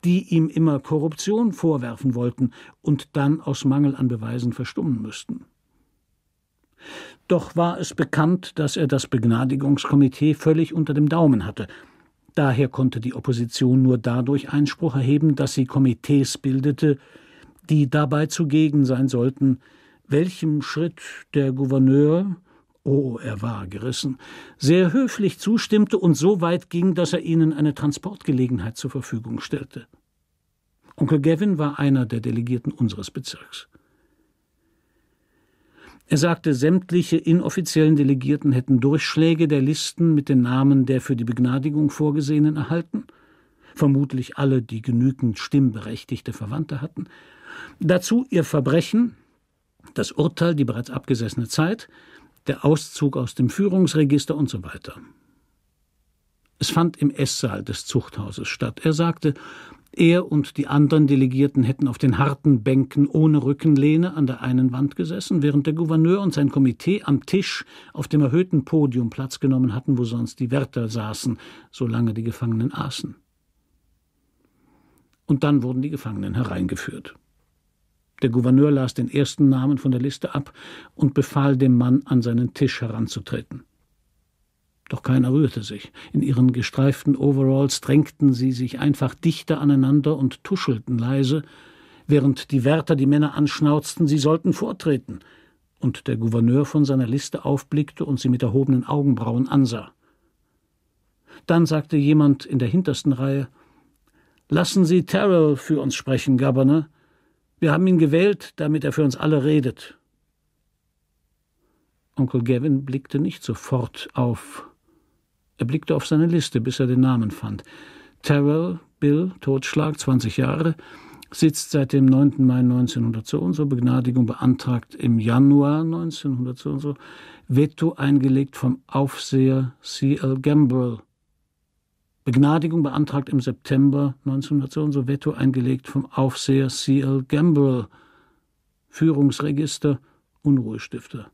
S1: die ihm immer Korruption vorwerfen wollten und dann aus Mangel an Beweisen verstummen müssten. Doch war es bekannt, dass er das Begnadigungskomitee völlig unter dem Daumen hatte, Daher konnte die Opposition nur dadurch Einspruch erheben, dass sie Komitees bildete, die dabei zugegen sein sollten, welchem Schritt der Gouverneur Oh, er war gerissen, sehr höflich zustimmte und so weit ging, dass er ihnen eine Transportgelegenheit zur Verfügung stellte. Onkel Gavin war einer der Delegierten unseres Bezirks. Er sagte, sämtliche inoffiziellen Delegierten hätten Durchschläge der Listen mit den Namen der für die Begnadigung vorgesehenen erhalten, vermutlich alle, die genügend stimmberechtigte Verwandte hatten, dazu ihr Verbrechen, das Urteil, die bereits abgesessene Zeit, der Auszug aus dem Führungsregister und so weiter. Es fand im Esssaal des Zuchthauses statt. Er sagte, er und die anderen Delegierten hätten auf den harten Bänken ohne Rückenlehne an der einen Wand gesessen, während der Gouverneur und sein Komitee am Tisch auf dem erhöhten Podium Platz genommen hatten, wo sonst die Wärter saßen, solange die Gefangenen aßen. Und dann wurden die Gefangenen hereingeführt. Der Gouverneur las den ersten Namen von der Liste ab und befahl dem Mann, an seinen Tisch heranzutreten. Doch keiner rührte sich. In ihren gestreiften Overalls drängten sie sich einfach dichter aneinander und tuschelten leise, während die Wärter die Männer anschnauzten, sie sollten vortreten. Und der Gouverneur von seiner Liste aufblickte und sie mit erhobenen Augenbrauen ansah. Dann sagte jemand in der hintersten Reihe Lassen Sie Terrell für uns sprechen, Governor. Wir haben ihn gewählt, damit er für uns alle redet. Onkel Gavin blickte nicht sofort auf. Er blickte auf seine Liste, bis er den Namen fand. Terrell, Bill, Totschlag, 20 Jahre, sitzt seit dem 9. Mai 1900 so und so, Begnadigung beantragt im Januar 1900 so und so, Veto eingelegt vom Aufseher C.L. Gamble. Begnadigung beantragt im September 1900 so Veto eingelegt vom Aufseher C.L. Gamble, Führungsregister, Unruhestifter.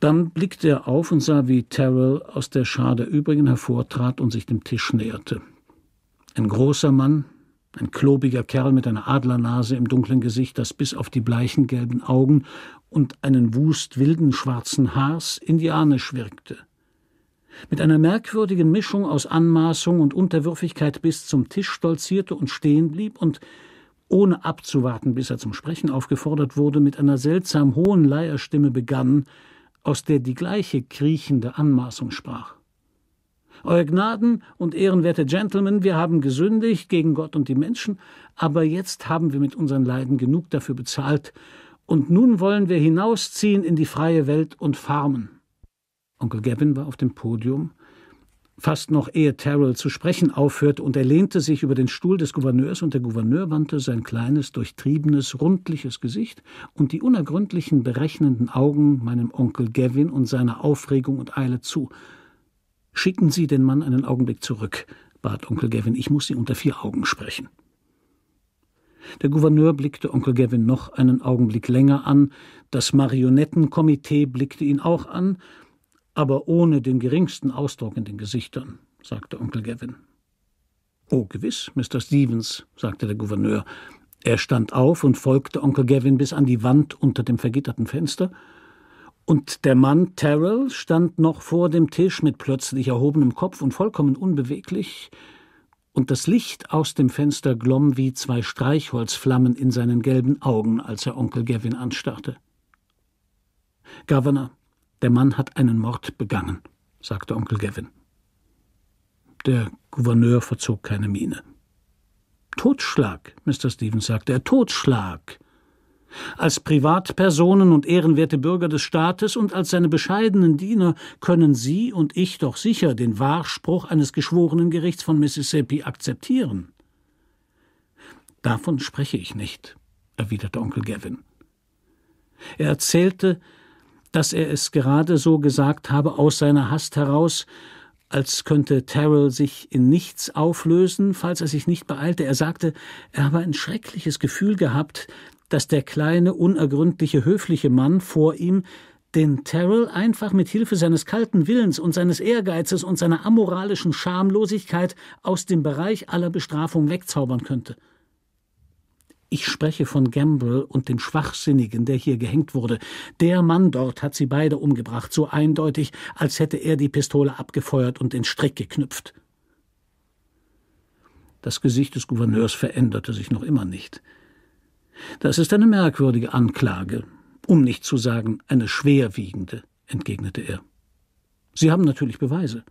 S1: Dann blickte er auf und sah, wie Terrell aus der Schar der übrigen hervortrat und sich dem Tisch näherte. Ein großer Mann, ein klobiger Kerl mit einer Adlernase im dunklen Gesicht, das bis auf die bleichen gelben Augen und einen Wust wilden schwarzen Haars indianisch wirkte. Mit einer merkwürdigen Mischung aus Anmaßung und Unterwürfigkeit bis zum Tisch stolzierte und stehen blieb und, ohne abzuwarten, bis er zum Sprechen aufgefordert wurde, mit einer seltsam hohen Leierstimme begann, aus der die gleiche kriechende Anmaßung sprach. Euer Gnaden und ehrenwerte Gentlemen, wir haben gesündigt gegen Gott und die Menschen, aber jetzt haben wir mit unseren Leiden genug dafür bezahlt, und nun wollen wir hinausziehen in die freie Welt und farmen. Onkel Gavin war auf dem Podium, fast noch ehe Terrell zu sprechen aufhörte, und er lehnte sich über den Stuhl des Gouverneurs, und der Gouverneur wandte sein kleines, durchtriebenes, rundliches Gesicht und die unergründlichen, berechnenden Augen meinem Onkel Gavin und seiner Aufregung und Eile zu. Schicken Sie den Mann einen Augenblick zurück, bat Onkel Gavin, ich muss Sie unter vier Augen sprechen. Der Gouverneur blickte Onkel Gavin noch einen Augenblick länger an, das Marionettenkomitee blickte ihn auch an, aber ohne den geringsten Ausdruck in den Gesichtern, sagte Onkel Gavin. Oh, gewiss, Mr. Stevens, sagte der Gouverneur. Er stand auf und folgte Onkel Gavin bis an die Wand unter dem vergitterten Fenster. Und der Mann Terrell stand noch vor dem Tisch mit plötzlich erhobenem Kopf und vollkommen unbeweglich, und das Licht aus dem Fenster glomm wie zwei Streichholzflammen in seinen gelben Augen, als er Onkel Gavin anstarrte. Governor, der Mann hat einen Mord begangen, sagte Onkel Gavin. Der Gouverneur verzog keine Miene. Totschlag, Mr. Stevens, sagte er, Totschlag. Als Privatpersonen und ehrenwerte Bürger des Staates und als seine bescheidenen Diener können Sie und ich doch sicher den Wahrspruch eines geschworenen Gerichts von Mississippi akzeptieren. Davon spreche ich nicht, erwiderte Onkel Gavin. Er erzählte, dass er es gerade so gesagt habe aus seiner Hast heraus, als könnte Terrell sich in nichts auflösen, falls er sich nicht beeilte. Er sagte, er habe ein schreckliches Gefühl gehabt, dass der kleine, unergründliche, höfliche Mann vor ihm den Terrell einfach mit Hilfe seines kalten Willens und seines Ehrgeizes und seiner amoralischen Schamlosigkeit aus dem Bereich aller Bestrafung wegzaubern könnte. Ich spreche von Gamble und dem Schwachsinnigen, der hier gehängt wurde. Der Mann dort hat sie beide umgebracht, so eindeutig, als hätte er die Pistole abgefeuert und den Strick geknüpft. Das Gesicht des Gouverneurs veränderte sich noch immer nicht. Das ist eine merkwürdige Anklage, um nicht zu sagen eine schwerwiegende, entgegnete er. Sie haben natürlich Beweise.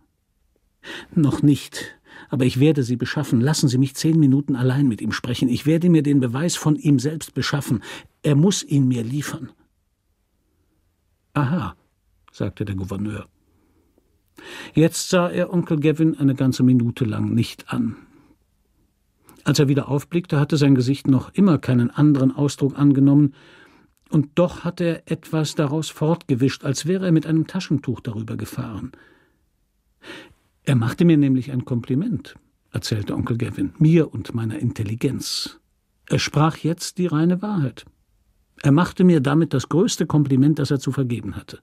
S1: Noch nicht, aber ich werde sie beschaffen. Lassen Sie mich zehn Minuten allein mit ihm sprechen. Ich werde mir den Beweis von ihm selbst beschaffen. Er muss ihn mir liefern. Aha, sagte der Gouverneur. Jetzt sah er Onkel Gavin eine ganze Minute lang nicht an. Als er wieder aufblickte, hatte sein Gesicht noch immer keinen anderen Ausdruck angenommen, und doch hatte er etwas daraus fortgewischt, als wäre er mit einem Taschentuch darüber gefahren. Er machte mir nämlich ein Kompliment, erzählte Onkel Gavin, mir und meiner Intelligenz. Er sprach jetzt die reine Wahrheit. Er machte mir damit das größte Kompliment, das er zu vergeben hatte.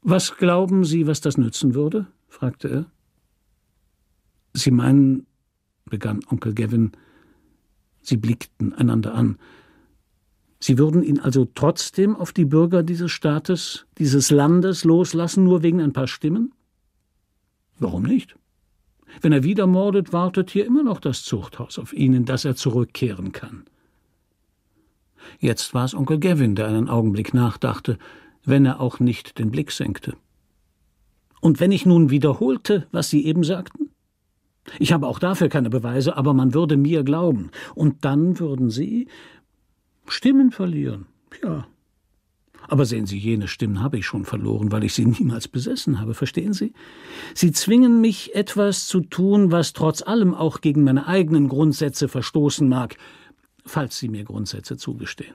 S1: Was glauben Sie, was das nützen würde? fragte er. Sie meinen, begann Onkel Gavin, sie blickten einander an. Sie würden ihn also trotzdem auf die Bürger dieses Staates, dieses Landes loslassen, nur wegen ein paar Stimmen? Warum nicht? Wenn er wieder mordet, wartet hier immer noch das Zuchthaus auf ihn, in das er zurückkehren kann. Jetzt war es Onkel Gavin, der einen Augenblick nachdachte, wenn er auch nicht den Blick senkte. Und wenn ich nun wiederholte, was Sie eben sagten? Ich habe auch dafür keine Beweise, aber man würde mir glauben. Und dann würden Sie Stimmen verlieren. Ja, aber sehen Sie, jene Stimmen habe ich schon verloren, weil ich sie niemals besessen habe, verstehen Sie? Sie zwingen mich, etwas zu tun, was trotz allem auch gegen meine eigenen Grundsätze verstoßen mag, falls Sie mir Grundsätze zugestehen.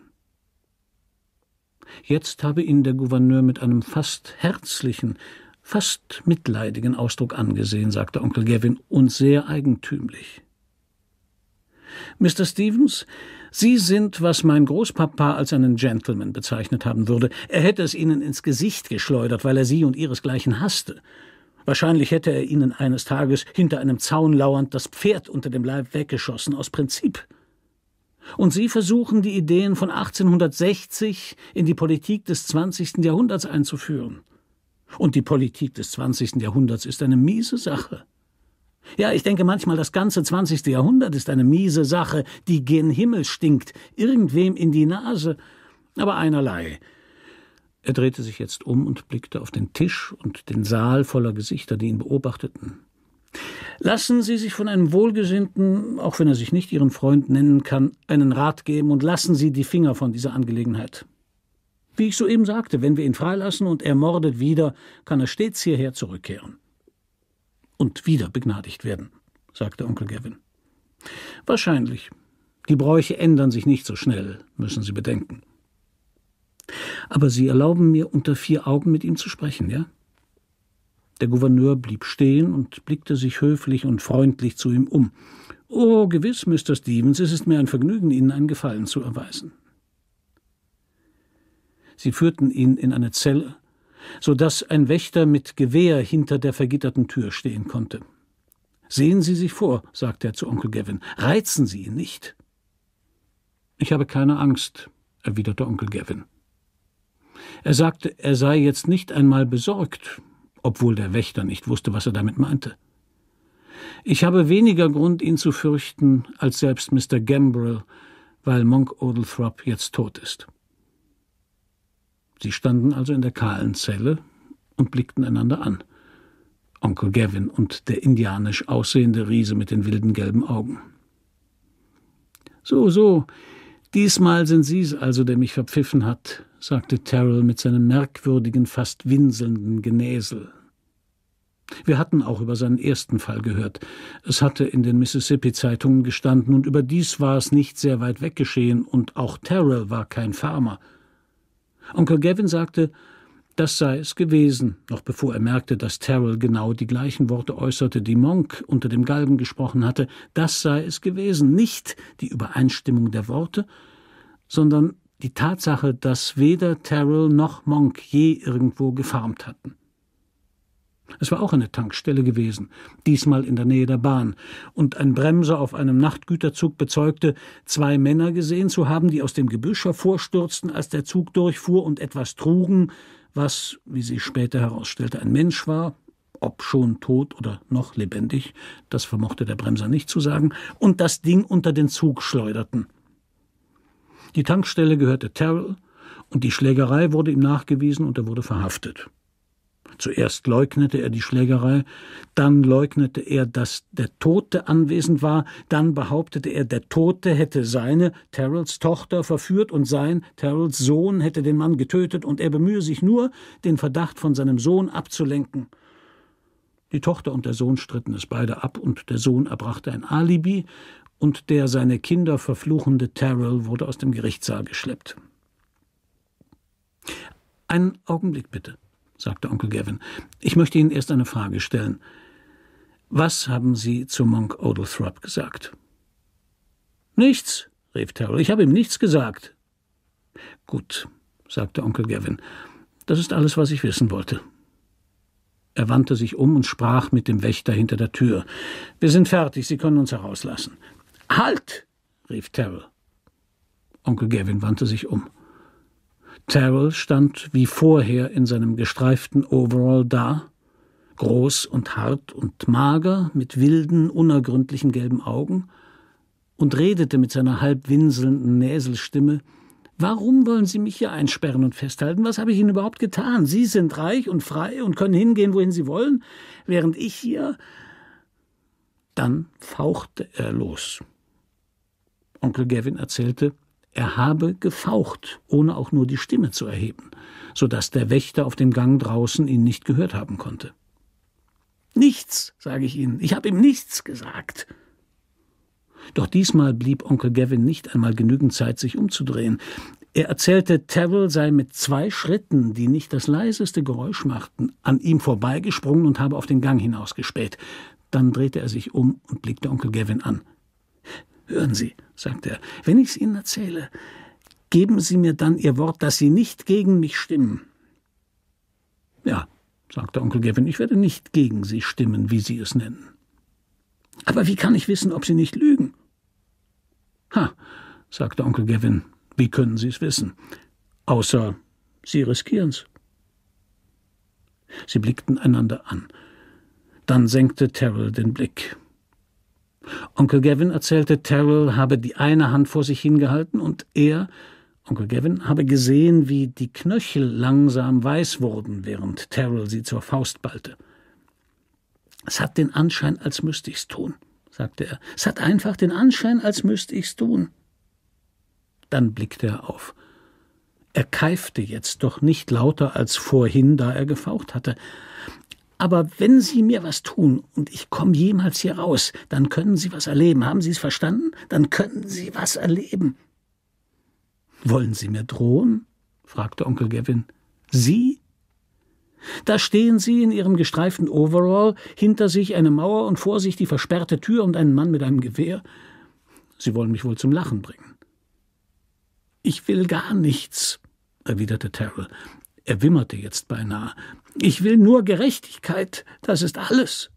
S1: Jetzt habe ihn der Gouverneur mit einem fast herzlichen, fast mitleidigen Ausdruck angesehen, sagte Onkel Gavin, und sehr eigentümlich. Mr. Stevens, Sie sind, was mein Großpapa als einen Gentleman bezeichnet haben würde. Er hätte es Ihnen ins Gesicht geschleudert, weil er Sie und Ihresgleichen hasste. Wahrscheinlich hätte er Ihnen eines Tages hinter einem Zaun lauernd das Pferd unter dem Leib weggeschossen, aus Prinzip. Und Sie versuchen, die Ideen von 1860 in die Politik des 20. Jahrhunderts einzuführen. Und die Politik des 20. Jahrhunderts ist eine miese Sache. Ja, ich denke manchmal, das ganze 20. Jahrhundert ist eine miese Sache, die gen Himmel stinkt, irgendwem in die Nase. Aber einerlei. Er drehte sich jetzt um und blickte auf den Tisch und den Saal voller Gesichter, die ihn beobachteten. Lassen Sie sich von einem Wohlgesinnten, auch wenn er sich nicht Ihren Freund nennen kann, einen Rat geben und lassen Sie die Finger von dieser Angelegenheit. Wie ich soeben sagte, wenn wir ihn freilassen und er mordet wieder, kann er stets hierher zurückkehren und wieder begnadigt werden, sagte Onkel Gavin. Wahrscheinlich. Die Bräuche ändern sich nicht so schnell, müssen Sie bedenken. Aber Sie erlauben mir, unter vier Augen mit ihm zu sprechen, ja? Der Gouverneur blieb stehen und blickte sich höflich und freundlich zu ihm um. Oh, gewiss, Mr. Stevens, es ist mir ein Vergnügen, Ihnen einen Gefallen zu erweisen. Sie führten ihn in eine Zelle so dass ein Wächter mit Gewehr hinter der vergitterten Tür stehen konnte. Sehen Sie sich vor, sagte er zu Onkel Gavin, reizen Sie ihn nicht. Ich habe keine Angst, erwiderte Onkel Gavin. Er sagte, er sei jetzt nicht einmal besorgt, obwohl der Wächter nicht wusste, was er damit meinte. Ich habe weniger Grund, ihn zu fürchten, als selbst Mr. Gambrill, weil Monk Oldthrop jetzt tot ist. Sie standen also in der kahlen Zelle und blickten einander an. Onkel Gavin und der indianisch aussehende Riese mit den wilden gelben Augen. So, so, diesmal sind Sie's also, der mich verpfiffen hat, sagte Terrell mit seinem merkwürdigen, fast winselnden Genäsel. Wir hatten auch über seinen ersten Fall gehört. Es hatte in den Mississippi-Zeitungen gestanden und überdies war es nicht sehr weit weg geschehen und auch Terrell war kein Farmer. Onkel Gavin sagte, das sei es gewesen, noch bevor er merkte, dass Terrell genau die gleichen Worte äußerte, die Monk unter dem Galgen gesprochen hatte. Das sei es gewesen, nicht die Übereinstimmung der Worte, sondern die Tatsache, dass weder Terrell noch Monk je irgendwo gefarmt hatten. Es war auch eine Tankstelle gewesen, diesmal in der Nähe der Bahn, und ein Bremser auf einem Nachtgüterzug bezeugte, zwei Männer gesehen zu haben, die aus dem Gebüsch hervorstürzten, als der Zug durchfuhr und etwas trugen, was, wie sich später herausstellte, ein Mensch war, ob schon tot oder noch lebendig, das vermochte der Bremser nicht zu sagen, und das Ding unter den Zug schleuderten. Die Tankstelle gehörte Terrell, und die Schlägerei wurde ihm nachgewiesen und er wurde verhaftet. Zuerst leugnete er die Schlägerei, dann leugnete er, dass der Tote anwesend war, dann behauptete er, der Tote hätte seine, Terrells Tochter, verführt und sein, Terrells Sohn, hätte den Mann getötet und er bemühe sich nur, den Verdacht von seinem Sohn abzulenken. Die Tochter und der Sohn stritten es beide ab und der Sohn erbrachte ein Alibi und der seine Kinder verfluchende Terrell wurde aus dem Gerichtssaal geschleppt. Einen Augenblick bitte sagte Onkel Gavin. Ich möchte Ihnen erst eine Frage stellen. Was haben Sie zu Monk Odelthrop gesagt? Nichts, rief Terrell. Ich habe ihm nichts gesagt. Gut, sagte Onkel Gavin. Das ist alles, was ich wissen wollte. Er wandte sich um und sprach mit dem Wächter hinter der Tür. Wir sind fertig, Sie können uns herauslassen. Halt! rief Terrell. Onkel Gavin wandte sich um. Terrell stand wie vorher in seinem gestreiften Overall da, groß und hart und mager, mit wilden, unergründlichen gelben Augen, und redete mit seiner halb winselnden Näselstimme Warum wollen Sie mich hier einsperren und festhalten? Was habe ich Ihnen überhaupt getan? Sie sind reich und frei und können hingehen, wohin Sie wollen, während ich hier. Dann fauchte er los. Onkel Gavin erzählte, er habe gefaucht, ohne auch nur die Stimme zu erheben, so dass der Wächter auf dem Gang draußen ihn nicht gehört haben konnte. Nichts, sage ich Ihnen, ich habe ihm nichts gesagt. Doch diesmal blieb Onkel Gavin nicht einmal genügend Zeit, sich umzudrehen. Er erzählte, Terrell sei mit zwei Schritten, die nicht das leiseste Geräusch machten, an ihm vorbeigesprungen und habe auf den Gang hinausgespäht. Dann drehte er sich um und blickte Onkel Gavin an. Hören Sie, sagt er, wenn ich es Ihnen erzähle, geben Sie mir dann Ihr Wort, dass Sie nicht gegen mich stimmen. Ja, sagte Onkel Gavin, ich werde nicht gegen Sie stimmen, wie Sie es nennen. Aber wie kann ich wissen, ob Sie nicht lügen? Ha, sagte Onkel Gavin, wie können Sie es wissen? Außer Sie riskieren's. Sie blickten einander an. Dann senkte Terrell den Blick. Onkel Gavin erzählte, Terrell habe die eine Hand vor sich hingehalten und er, Onkel Gavin, habe gesehen, wie die Knöchel langsam weiß wurden, während Terrell sie zur Faust ballte. Es hat den Anschein, als müsste ich's tun, sagte er. Es hat einfach den Anschein, als müsste ich's tun. Dann blickte er auf. Er keifte jetzt doch nicht lauter als vorhin, da er gefaucht hatte. Aber wenn Sie mir was tun und ich komme jemals hier raus, dann können Sie was erleben. Haben Sie es verstanden? Dann können Sie was erleben. Wollen Sie mir drohen? fragte Onkel Gavin. Sie? Da stehen sie in ihrem gestreiften Overall, hinter sich eine Mauer und vor sich die versperrte Tür und einen Mann mit einem Gewehr. Sie wollen mich wohl zum Lachen bringen. Ich will gar nichts, erwiderte Terrell. Er wimmerte jetzt beinahe. Ich will nur Gerechtigkeit, das ist alles.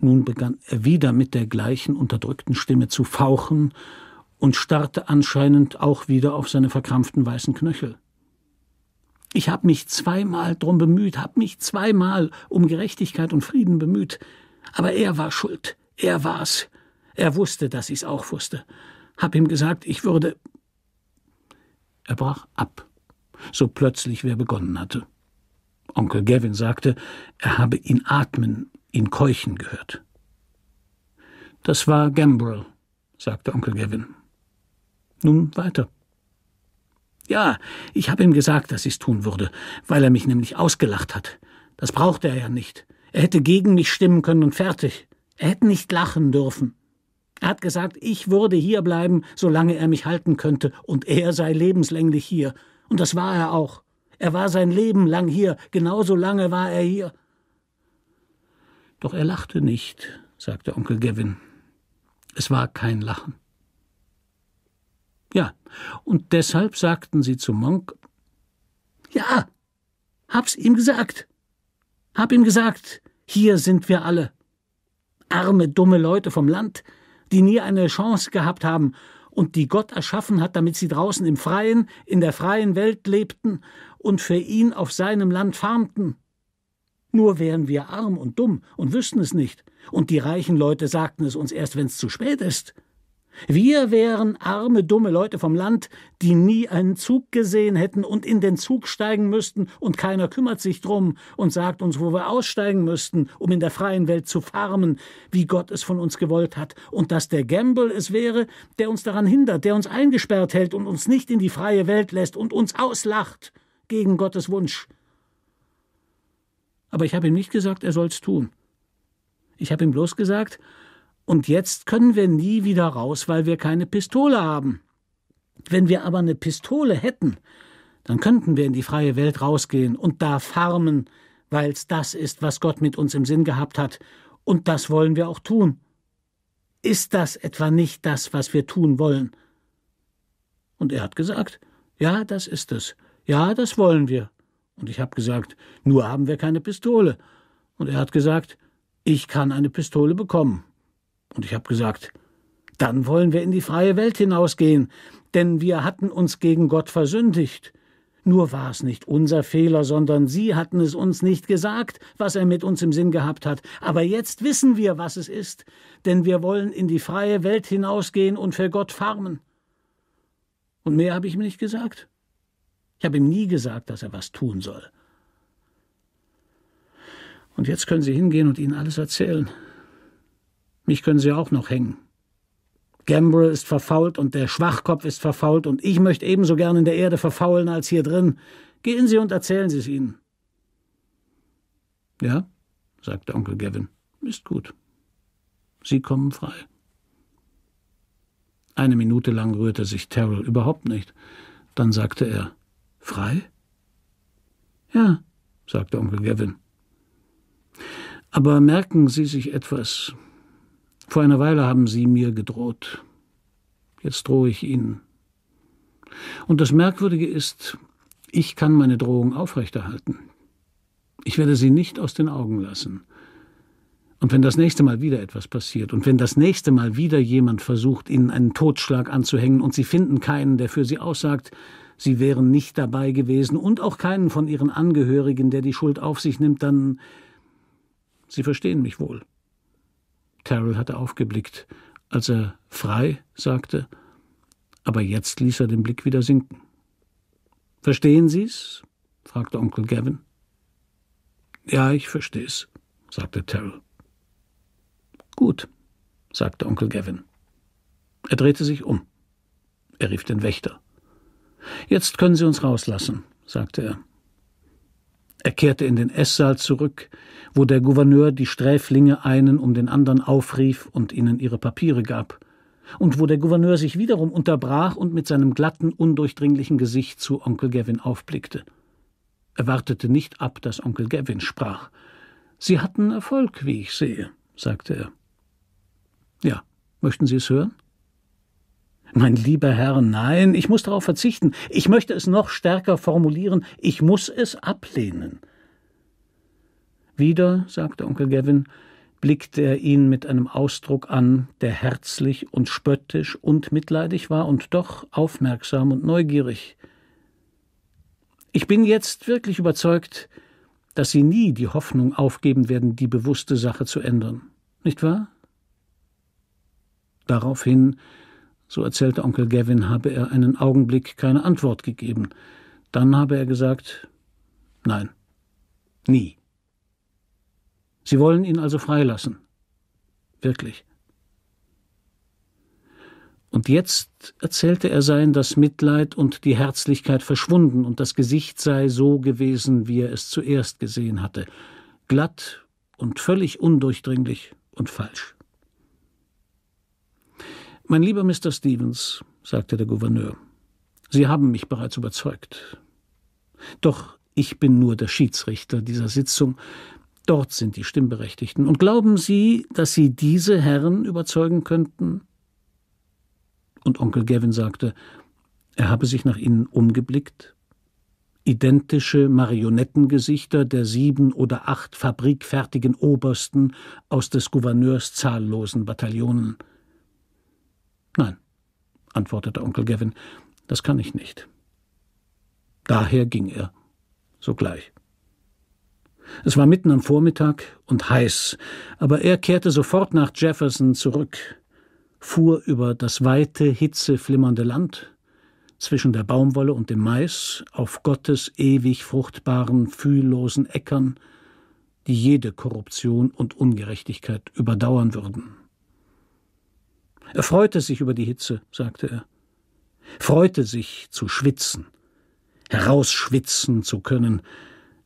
S1: Nun begann er wieder mit der gleichen unterdrückten Stimme zu fauchen und starrte anscheinend auch wieder auf seine verkrampften weißen Knöchel. Ich habe mich zweimal drum bemüht, habe mich zweimal um Gerechtigkeit und Frieden bemüht, aber er war schuld, er war's. Er wusste, dass ich's auch wusste. Hab ihm gesagt, ich würde. Er brach ab, so plötzlich wie er begonnen hatte. Onkel Gavin sagte, er habe ihn atmen, ihn keuchen gehört. Das war Gambrell, sagte Onkel Gavin. Nun weiter. Ja, ich habe ihm gesagt, dass ich's tun würde, weil er mich nämlich ausgelacht hat. Das brauchte er ja nicht. Er hätte gegen mich stimmen können und fertig. Er hätte nicht lachen dürfen. Er hat gesagt, ich würde hier bleiben, solange er mich halten könnte, und er sei lebenslänglich hier. Und das war er auch. Er war sein Leben lang hier, genauso lange war er hier. Doch er lachte nicht, sagte Onkel Gavin. Es war kein Lachen. Ja, und deshalb sagten sie zu Monk, ja, hab's ihm gesagt. Hab ihm gesagt, hier sind wir alle. Arme, dumme Leute vom Land, die nie eine Chance gehabt haben und die Gott erschaffen hat, damit sie draußen im Freien, in der freien Welt lebten und für ihn auf seinem Land farmten. Nur wären wir arm und dumm und wüssten es nicht, und die reichen Leute sagten es uns erst, wenn es zu spät ist. Wir wären arme, dumme Leute vom Land, die nie einen Zug gesehen hätten und in den Zug steigen müssten, und keiner kümmert sich drum und sagt uns, wo wir aussteigen müssten, um in der freien Welt zu farmen, wie Gott es von uns gewollt hat, und dass der Gamble es wäre, der uns daran hindert, der uns eingesperrt hält und uns nicht in die freie Welt lässt und uns auslacht gegen Gottes Wunsch. Aber ich habe ihm nicht gesagt, er soll's tun. Ich habe ihm bloß gesagt, und jetzt können wir nie wieder raus, weil wir keine Pistole haben. Wenn wir aber eine Pistole hätten, dann könnten wir in die freie Welt rausgehen und da farmen, weil's das ist, was Gott mit uns im Sinn gehabt hat, und das wollen wir auch tun. Ist das etwa nicht das, was wir tun wollen? Und er hat gesagt, ja, das ist es. Ja, das wollen wir. Und ich habe gesagt, nur haben wir keine Pistole. Und er hat gesagt, ich kann eine Pistole bekommen. Und ich habe gesagt, dann wollen wir in die freie Welt hinausgehen, denn wir hatten uns gegen Gott versündigt. Nur war es nicht unser Fehler, sondern Sie hatten es uns nicht gesagt, was er mit uns im Sinn gehabt hat. Aber jetzt wissen wir, was es ist, denn wir wollen in die freie Welt hinausgehen und für Gott farmen. Und mehr habe ich mir nicht gesagt. Ich habe ihm nie gesagt, dass er was tun soll. Und jetzt können Sie hingehen und ihnen alles erzählen. Mich können Sie auch noch hängen. Gamble ist verfault und der Schwachkopf ist verfault und ich möchte ebenso gern in der Erde verfaulen als hier drin. Gehen Sie und erzählen Sie es ihnen. Ja, sagte Onkel Gavin, ist gut. Sie kommen frei. Eine Minute lang rührte sich Terrell überhaupt nicht. Dann sagte er Frei? Ja, sagte Onkel Gavin. Aber merken Sie sich etwas. Vor einer Weile haben Sie mir gedroht. Jetzt drohe ich Ihnen. Und das Merkwürdige ist, ich kann meine Drohung aufrechterhalten. Ich werde sie nicht aus den Augen lassen. Und wenn das nächste Mal wieder etwas passiert, und wenn das nächste Mal wieder jemand versucht, Ihnen einen Totschlag anzuhängen und Sie finden keinen, der für Sie aussagt, sie wären nicht dabei gewesen und auch keinen von ihren Angehörigen, der die Schuld auf sich nimmt, dann. Sie verstehen mich wohl. Terrell hatte aufgeblickt, als er frei sagte, aber jetzt ließ er den Blick wieder sinken. Verstehen Sie's? fragte Onkel Gavin. Ja, ich versteh's, sagte Terrell. Gut, sagte Onkel Gavin. Er drehte sich um. Er rief den Wächter. Jetzt können Sie uns rauslassen, sagte er. Er kehrte in den Esssaal zurück, wo der Gouverneur die Sträflinge einen um den anderen aufrief und ihnen ihre Papiere gab, und wo der Gouverneur sich wiederum unterbrach und mit seinem glatten, undurchdringlichen Gesicht zu Onkel Gavin aufblickte. Er wartete nicht ab, dass Onkel Gavin sprach. Sie hatten Erfolg, wie ich sehe, sagte er. Ja, möchten Sie es hören? Mein lieber Herr, nein, ich muss darauf verzichten. Ich möchte es noch stärker formulieren. Ich muss es ablehnen. Wieder, sagte Onkel Gavin, blickte er ihn mit einem Ausdruck an, der herzlich und spöttisch und mitleidig war und doch aufmerksam und neugierig. Ich bin jetzt wirklich überzeugt, dass Sie nie die Hoffnung aufgeben werden, die bewusste Sache zu ändern. Nicht wahr? Daraufhin so erzählte Onkel Gavin, habe er einen Augenblick keine Antwort gegeben. Dann habe er gesagt, nein, nie. Sie wollen ihn also freilassen. Wirklich. Und jetzt erzählte er sein, das Mitleid und die Herzlichkeit verschwunden und das Gesicht sei so gewesen, wie er es zuerst gesehen hatte. Glatt und völlig undurchdringlich und falsch. Mein lieber Mr. Stevens, sagte der Gouverneur, Sie haben mich bereits überzeugt. Doch ich bin nur der Schiedsrichter dieser Sitzung. Dort sind die Stimmberechtigten. Und glauben Sie, dass Sie diese Herren überzeugen könnten? Und Onkel Gavin sagte, er habe sich nach ihnen umgeblickt. Identische Marionettengesichter der sieben oder acht fabrikfertigen Obersten aus des Gouverneurs zahllosen Bataillonen. Nein, antwortete Onkel Gavin, das kann ich nicht. Daher ging er sogleich. Es war mitten am Vormittag und heiß, aber er kehrte sofort nach Jefferson zurück, fuhr über das weite, hitzeflimmernde Land, zwischen der Baumwolle und dem Mais, auf Gottes ewig fruchtbaren, fühllosen Äckern, die jede Korruption und Ungerechtigkeit überdauern würden. Er freute sich über die Hitze, sagte er. Freute sich zu schwitzen, herausschwitzen zu können,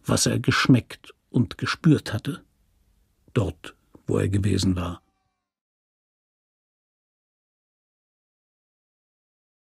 S1: was er geschmeckt und gespürt hatte, dort, wo er gewesen war.